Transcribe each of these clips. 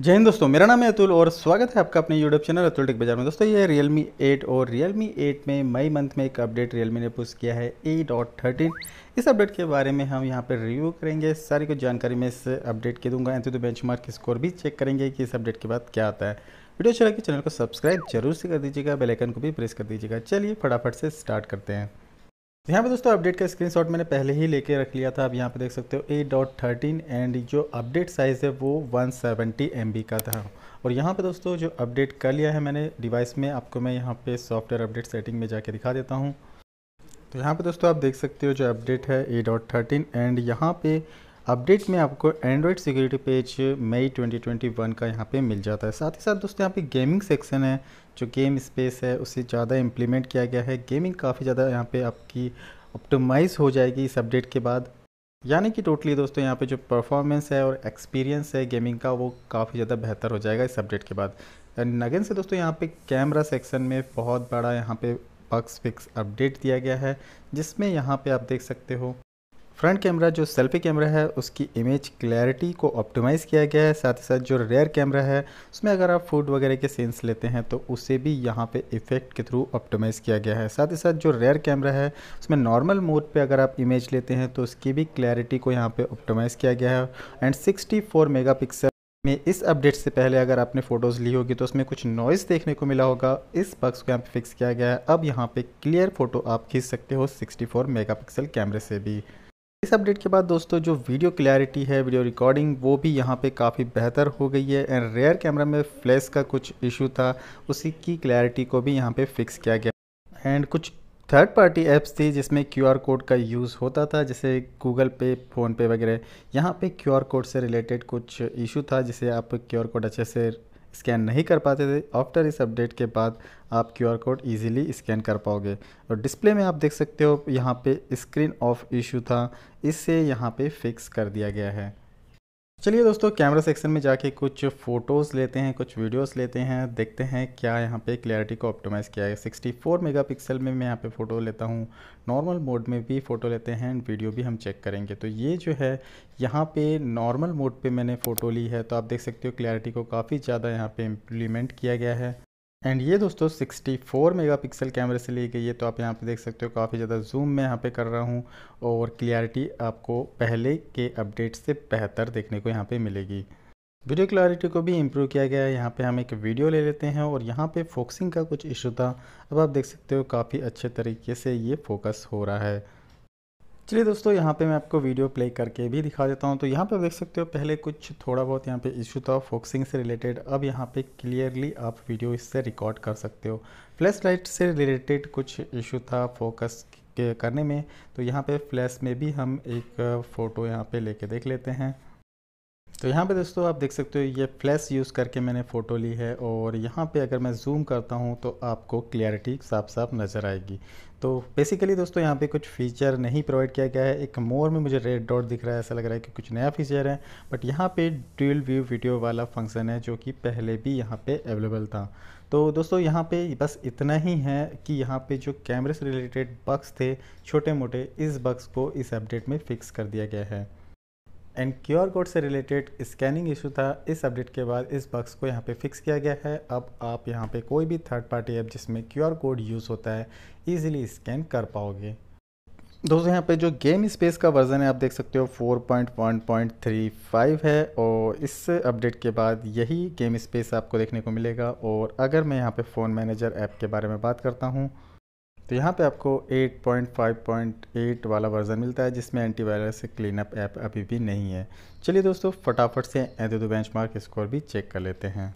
जय हिंद दोस्तों मेरा नाम है अतुल और स्वागत है आपका अपने यूट्यूब चैनल अतुल टेक बाजार में दोस्तों ये Realme 8 और Realme 8 में मई मंथ में एक अपडेट Realme ने पुश किया है 8.13 इस अपडेट के बारे में हम यहाँ पर रिव्यू करेंगे सारी कुछ जानकारी मैं इस अपडेट के दूंगा एंथ तो मार्क स्कोर भी चेक करेंगे कि इस अपडेट के बाद क्या आता है वीडियो चला के चैनल को सब्सक्राइब जरूर से कर दीजिएगा बेलाइकन को भी प्रेस कर दीजिएगा चलिए फटाफट से स्टार्ट करते हैं यहाँ पे दोस्तों अपडेट का स्क्रीनशॉट मैंने पहले ही लेके रख लिया था आप यहाँ पे देख सकते हो ए डॉट थर्टीन एंड जो अपडेट साइज़ है वो 170 सेवेंटी का था और यहाँ पे दोस्तों जो अपडेट कर लिया है मैंने डिवाइस में आपको मैं यहाँ पे सॉफ्टवेयर अपडेट सेटिंग में जाके दिखा देता हूँ तो यहाँ पे दोस्तों आप देख सकते हो जो अपडेट है ए डॉट थर्टीन एंड यहाँ पे अपडेट में आपको एंड्रॉयड सिक्योरिटी पेज मई 2021 का यहाँ पे मिल जाता है साथ ही साथ दोस्तों यहाँ पे गेमिंग सेक्शन है जो गेम स्पेस है उसे ज़्यादा इम्प्लीमेंट किया गया है गेमिंग काफ़ी ज़्यादा यहाँ पे आपकी ऑप्टिमाइज़ हो जाएगी इस अपडेट के बाद यानी कि टोटली दोस्तों यहाँ पे जो परफॉर्मेंस है और एक्सपीरियंस है गेमिंग का वो काफ़ी ज़्यादा बेहतर हो जाएगा इस अपडेट के बाद नगन से दोस्तों यहाँ पे कैमरा सेक्शन में बहुत बड़ा यहाँ पे बक्स फिक्स अपडेट दिया गया है जिसमें यहाँ पे आप देख सकते हो फ्रंट कैमरा जो सेल्फी कैमरा है उसकी इमेज क्लैरिटी को ऑप्टिमाइज़ किया गया है साथ ही साथ जो रेयर कैमरा है उसमें अगर आप फूड वगैरह के सीन्स लेते हैं तो उसे भी यहाँ पे इफ़ेक्ट के थ्रू ऑप्टिमाइज़ किया गया है साथ ही साथ जो रेयर कैमरा है उसमें नॉर्मल मोड पे अगर आप इमेज लेते हैं तो उसकी भी क्लैरिटी को यहाँ पर ऑप्टोमाइज़ किया गया है एंड सिक्सटी फोर में इस अपडेट से पहले अगर आपने फ़ोटोज़ ली होगी तो उसमें कुछ नॉइज़ देखने को मिला होगा इस बक्स को यहाँ पे फिक्स किया गया है अब यहाँ पे क्लियर फोटो आप खींच सकते हो 64 मेगापिक्सल कैमरे से भी इस अपडेट के बाद दोस्तों जो वीडियो क्लैरिटी है वीडियो रिकॉर्डिंग वो भी यहाँ पे काफ़ी बेहतर हो गई है एंड रेयर कैमरा में फ्लैश का कुछ इशू था उसी की क्लैरिटी को भी यहाँ पे फिक्स किया गया एंड कुछ थर्ड पार्टी एप्स थी जिसमें क्यूआर कोड का यूज़ होता था जैसे गूगल पे फ़ोनपे वगैरह यहाँ पे क्यूआर कोड से रिलेटेड कुछ इशू था जिसे आप क्यूआर कोड अच्छे से स्कैन नहीं कर पाते थे आफ्टर इस अपडेट के बाद आप Q R code easily scan कर पाओगे और डिस्प्ले में आप देख सकते हो यहाँ पे स्क्रीन ऑफ इशू था इससे यहाँ पे फिक्स कर दिया गया है चलिए दोस्तों कैमरा सेक्शन में जाके कुछ फ़ोटोज़ लेते हैं कुछ वीडियोस लेते हैं देखते हैं क्या यहाँ पे क्लैरिटी को ऑप्टिमाइज़ किया है 64 मेगापिक्सल में मैं यहाँ पे फ़ोटो लेता हूँ नॉर्मल मोड में भी फ़ोटो लेते हैं एंड वीडियो भी हम चेक करेंगे तो ये जो है यहाँ पे नॉर्मल मोड पर मैंने फ़ोटो ली है तो आप देख सकते हो क्लैरिटी को काफ़ी ज़्यादा यहाँ पर इम्प्लीमेंट किया गया है एंड ये दोस्तों 64 मेगापिक्सल कैमरे से ली गई है तो आप यहाँ पे देख सकते हो काफ़ी ज़्यादा जूम मैं यहाँ पे कर रहा हूँ और क्लियरिटी आपको पहले के अपडेट से बेहतर देखने को यहाँ पे मिलेगी वीडियो क्लैरिटी को भी इम्प्रूव किया गया है यहाँ पे हम एक वीडियो ले लेते हैं और यहाँ पे फोकसिंग का कुछ इशू था अब आप देख सकते हो काफ़ी अच्छे तरीके से ये फोकस हो रहा है चलिए दोस्तों यहाँ पे मैं आपको वीडियो प्ले करके भी दिखा देता हूँ तो यहाँ पे देख सकते हो पहले कुछ थोड़ा बहुत यहाँ पे इशू था फोकसिंग से रिलेटेड अब यहाँ पे क्लियरली आप वीडियो इससे रिकॉर्ड कर सकते हो फ्लैश लाइट से रिलेटेड कुछ इशू था फोकस करने में तो यहाँ पे फ्लैश में भी हम एक फ़ोटो यहाँ पे लेके देख लेते हैं तो यहाँ पे दोस्तों आप देख सकते हो ये फ्लैश यूज़ करके मैंने फ़ोटो ली है और यहाँ पे अगर मैं जूम करता हूँ तो आपको क्लियरिटी साफ साफ नज़र आएगी तो बेसिकली दोस्तों यहाँ पे कुछ फ़ीचर नहीं प्रोवाइड किया गया है एक मोर में मुझे रेड डॉट दिख रहा है ऐसा लग रहा है कि कुछ नया फीचर है बट यहाँ पे ड्यूल व्यू वीडियो वाला फंक्शन है जो कि पहले भी यहाँ पे अवेलेबल था तो दोस्तों यहाँ पे बस इतना ही है कि यहाँ पे जो कैमरे से रिलेटेड बक्स थे छोटे मोटे इस बक्स को इस अपडेट में फ़िक्स कर दिया गया है एंड क्यू कोड से रिलेटेड स्कैनिंग इशू था इस अपडेट के बाद इस बक्स को यहाँ पे फिक्स किया गया है अब आप यहाँ पे कोई भी थर्ड पार्टी ऐप जिसमें क्यू कोड यूज़ होता है ईजिली स्कैन कर पाओगे दोस्तों यहाँ पे जो गेम स्पेस का वर्जन है आप देख सकते हो 4.1.35 है और इस अपडेट के बाद यही गेम स्पेस आपको देखने को मिलेगा और अगर मैं यहाँ पे फ़ोन मैनेजर ऐप के बारे में बात करता हूँ तो यहाँ पे आपको 8.5.8 वाला वर्ज़न मिलता है जिसमें एंटीवायरस क्लीनअप ऐप अभी भी नहीं है चलिए दोस्तों फटाफट से एदो बेंच स्कोर भी चेक कर लेते हैं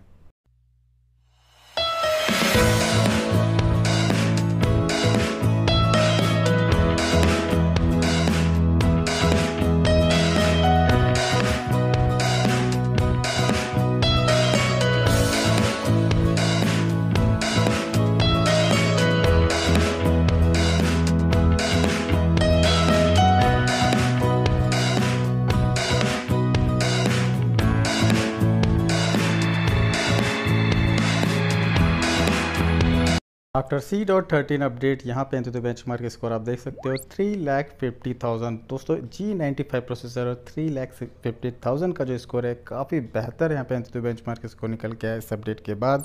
after C dot thirteen update यहाँ पे तो बेंच मार्क स्कोर आप देख सकते हो थ्री लैख फिफ्टी थाउजेंड दोस्तों जी नाइन्टी फाइव प्रोसेसर और थ्री लैख फिफ्टी थाउजेंड का जो स्कोर है काफ़ी बेहतर यहाँ पे तो बेंच मार्क स्कोर निकल गया है इस अपडेट के बाद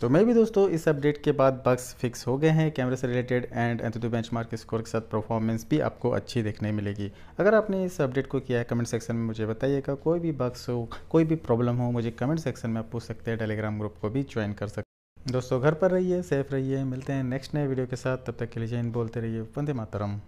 तो मैं भी दोस्तों इस अपडेट के बाद बक्स फिक्स हो गए हैं कैमरे से related and benchmark score के साथ परफॉर्मेंस भी आपको अच्छी देखने मिलेगी अगर आपने इस अपडेट को किया है कमेंट सेक्शन में मुझे बताइएगा कोई भी बक्स हो कोई भी प्रॉब्लम हो मुझे कमेंट सेक्शन में आप पूछ सकते हैं टेलीग्राम ग्रुप को भी ज्वाइन कर सकते दोस्तों घर पर रहिए सेफ रहिए मिलते हैं नेक्स्ट नए वीडियो के साथ तब तक के लिए जैन बोलते रहिए वंदे मातरम